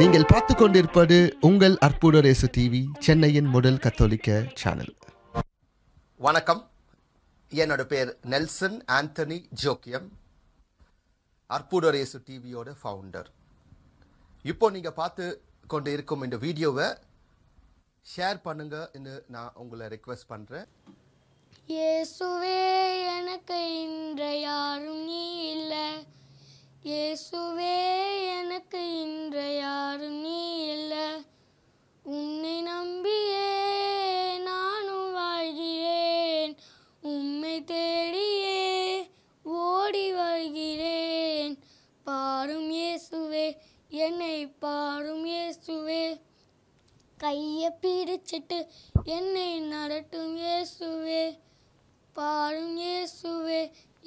நீங்கள் பார்த்து கொண்டிருப்பது உங்கள் அற்புதரேசு டிவி சென்னையின் முதல் கத்தோலிக்க சேனல் வணக்கம் என்னோட பேர் நெல்சன் ஆந்தனி ஜோக்கியம் அற்புதரேசு டிவியோட ஃபவுண்டர் இப்போ நீங்கள் பார்த்து கொண்டு இருக்கும் இந்த வீடியோவை ஷேர் பண்ணுங்க என்று நான் உங்களை ரெக்வெஸ்ட் பண்ணுறேன் இயேசுவே எனக்கு இன்ற யாரும் நீ இல்லை இயேசுவே எனக்கு உன்னை தேடியே ஓடி வருகிறேன் பாரும் இயேசுவே என்னை பாரும் இயேசுவே கையை பிடிச்சிட்டு என்னை நடட்டும் இயேசுவே பாரும் இயேசுவே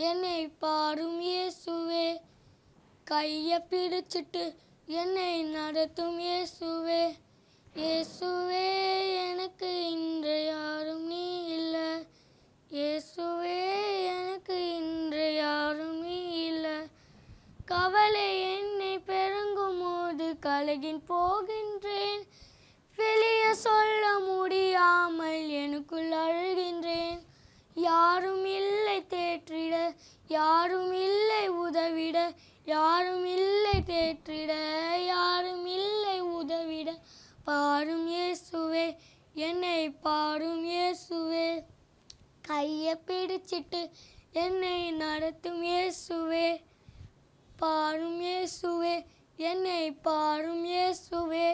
என்னை பாரும் இயேசுவே கையை பிடிச்சிட்டு என்னை நடத்தும் இயேசுவே இயேசுவே எனக்கு கவலை என்னை பெருங்கும்போது கலகின் போகின்றேன் வெளியே சொல்ல முடியாமல் எனக்குள் அழுகின்றேன் யாரும் இல்லை தேற்றிட யாரும் இல்லை உதவிட யாரும் இல்லை தேற்றிட யாரும் இல்லை உதவிட பாரும் இயேசுவே என்னை பாரும் இயேசுவே கையை பிடிச்சிட்டு என்னை நடத்தும் இயேசுவே பாரும் இயேசுவே என்னை பாரும் இயேசுவே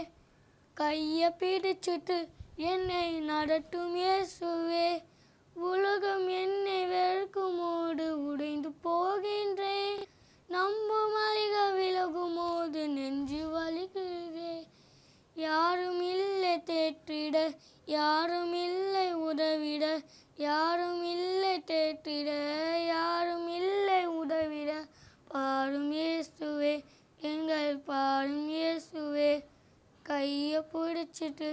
கையை பிடிச்சிட்டு என்னை நடட்டும் இயேசுவே உலகம் என்னை வெறுக்குமோடு உடைந்து போகின்றேன் நம்பும் அழிக விலகுமோது நெஞ்சு வலிக்குதே யாரும் இல்லை தேற்றிட யாரும் இல்லை உதவிட யாரும் இல்லை தேற்றிட இயேசுவே கையை பிடிச்சிட்டு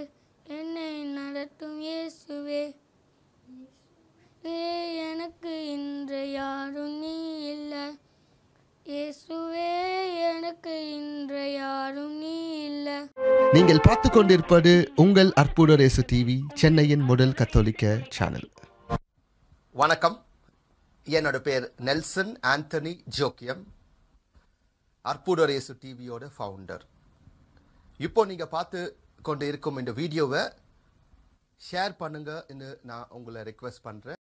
என்னை நடத்தும் இயேசுவே ஏ எனக்கு இன்று யாரும் நீ இல்லை இயேசுவே எனக்கு இன்று யாரும் நீ இல்லை நீங்கள் பார்த்து கொண்டிருப்பது உங்கள் அற்புத ரேசு டிவி சென்னையின் முதல் கத்தோலிக்க சேனல் வணக்கம் என்னோட பேர் நெல்சன் ஆந்தனி ஜோக்கியம் அற்புடரேசு டிவியோட ஃபவுண்டர் இப்போ நீங்கள் பார்த்து கொண்டு இருக்கும் இந்த வீடியோவை ஷேர் பண்ணுங்க என்று நான் உங்களை ரெக்வஸ்ட் பண்ணுறேன்